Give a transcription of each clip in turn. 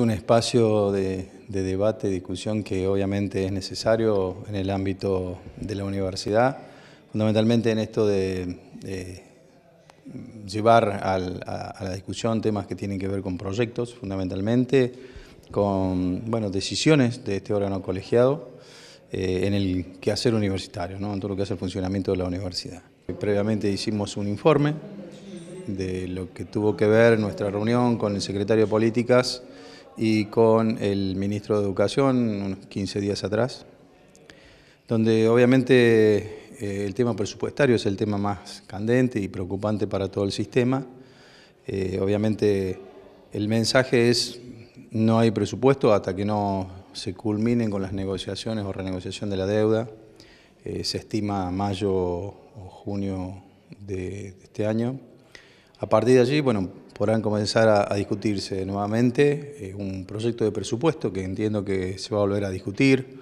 un espacio de, de debate, discusión que obviamente es necesario en el ámbito de la universidad, fundamentalmente en esto de, llevar a, la discusión temas que tienen que ver con proyectos, fundamentalmente, con bueno, decisiones de este órgano colegiado eh, en el quehacer universitario, ¿no? en todo lo que hace el funcionamiento de la universidad. Previamente hicimos un informe de lo que tuvo que ver nuestra reunión con el secretario de Políticas y con el ministro de Educación unos 15 días atrás, donde obviamente eh, el tema presupuestario es el tema más candente y preocupante para todo el sistema. Eh, obviamente el mensaje es no hay presupuesto hasta que no se culminen con las negociaciones o renegociación de la deuda. Eh, se estima mayo o junio de este año. A partir de allí, bueno, podrán comenzar a, discutirse nuevamente eh, un proyecto de presupuesto que entiendo que se va a volver a discutir.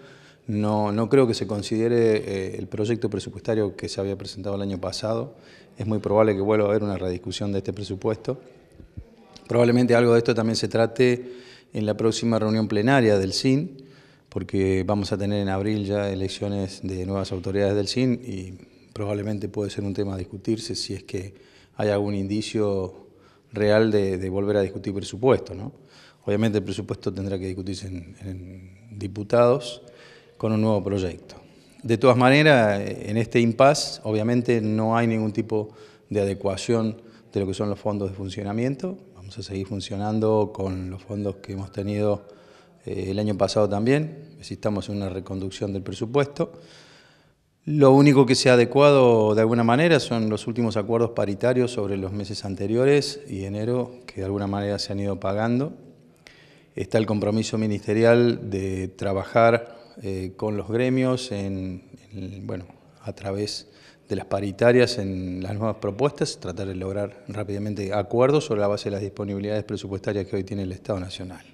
No, no creo que se considere eh, el proyecto presupuestario que se había presentado el año pasado. Es muy probable que vuelva a haber una rediscusión de este presupuesto. Probablemente algo de esto también se trate en la próxima reunión plenaria del SIN, porque vamos a tener en abril ya elecciones de nuevas autoridades del SIN y probablemente puede ser un tema a discutirse si es que hay algún indicio real de, volver a discutir presupuesto. ¿no? Obviamente el presupuesto tendrá que discutirse en, en, diputados con un nuevo proyecto. De todas maneras, en este impasse, obviamente no hay ningún tipo de adecuación de lo que son los fondos de funcionamiento. Vamos a seguir funcionando con los fondos que hemos tenido eh, el año pasado también. Necesitamos una reconducción del presupuesto. Lo único que se ha adecuado de alguna manera son los últimos acuerdos paritarios sobre los meses anteriores y enero, que de alguna manera se han ido pagando. Está el compromiso ministerial de trabajar eh, con los gremios bueno, a través de las paritarias en las nuevas propuestas, tratar de lograr rápidamente acuerdos sobre la base de las disponibilidades presupuestarias que hoy tiene el Estado Nacional.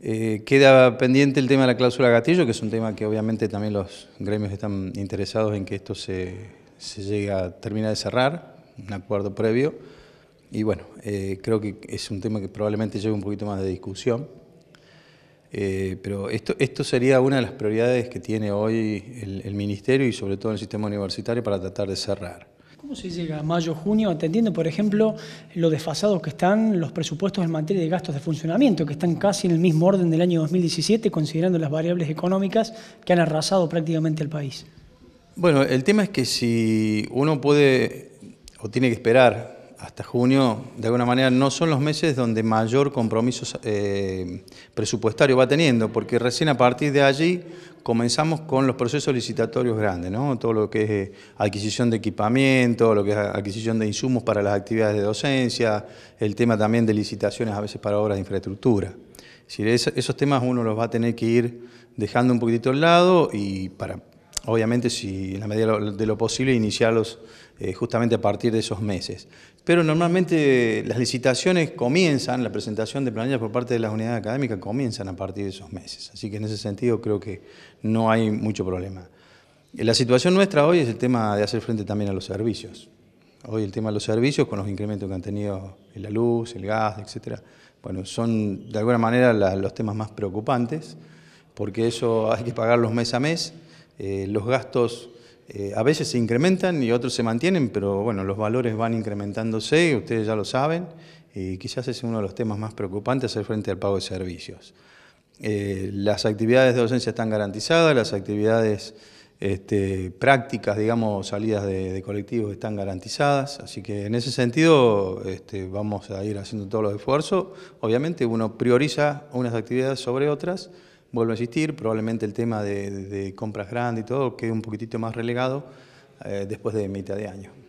Eh, queda pendiente el tema de la cláusula gatillo, que es un tema que obviamente también los gremios están interesados en que esto se, se a terminar de cerrar, un acuerdo previo. Y bueno, eh, creo que es un tema que probablemente lleve un poquito más de discusión. Eh, pero esto, sería una de las prioridades que tiene hoy el Ministerio y sobre todo el sistema universitario para tratar de cerrar. ¿Cómo se llega a mayo, junio, atendiendo, por ejemplo, lo desfasados que están los presupuestos en materia de gastos de funcionamiento, que están casi en el mismo orden del año 2017, considerando las variables económicas que han arrasado prácticamente el país? Bueno, el tema es que si uno puede o tiene que esperar hasta junio, de alguna manera no son los meses donde mayor compromiso eh, presupuestario va teniendo, porque recién a partir de allí comenzamos con los procesos licitatorios grandes, ¿no? todo lo que es eh, adquisición de equipamiento, lo que es adquisición de insumos para las actividades de docencia, el tema también de licitaciones a veces para obras de infraestructura. Es esos temas uno los va a tener que ir dejando un poquitito al lado y para obviamente, si en la medida de lo posible, iniciarlos eh, justamente a partir de esos meses. Pero normalmente las licitaciones comienzan, la presentación de planillas por parte de las unidades académicas comienzan a partir de esos meses. Así que en ese sentido creo que no hay mucho problema. La situación nuestra hoy es el tema de hacer frente también a los servicios. Hoy el tema de los servicios, con los incrementos que han tenido en la luz, el gas, etcétera, bueno, son de alguna manera los temas más preocupantes, porque eso hay que pagarlos mes a mes, eh, los gastos eh, a veces se incrementan y otros se mantienen, pero bueno, los valores van incrementándose, ustedes ya lo saben, y quizás es uno de los temas más preocupantes hacer frente al pago de servicios. Eh, las actividades de docencia están garantizadas, las actividades este, prácticas, digamos, salidas de, colectivos están garantizadas, así que en ese sentido este, vamos a ir haciendo todos los esfuerzos. Obviamente uno prioriza unas actividades sobre otras, Vuelvo a insistir, probablemente el tema de, compras grandes y todo quede un poquitito más relegado eh, después de mitad de año.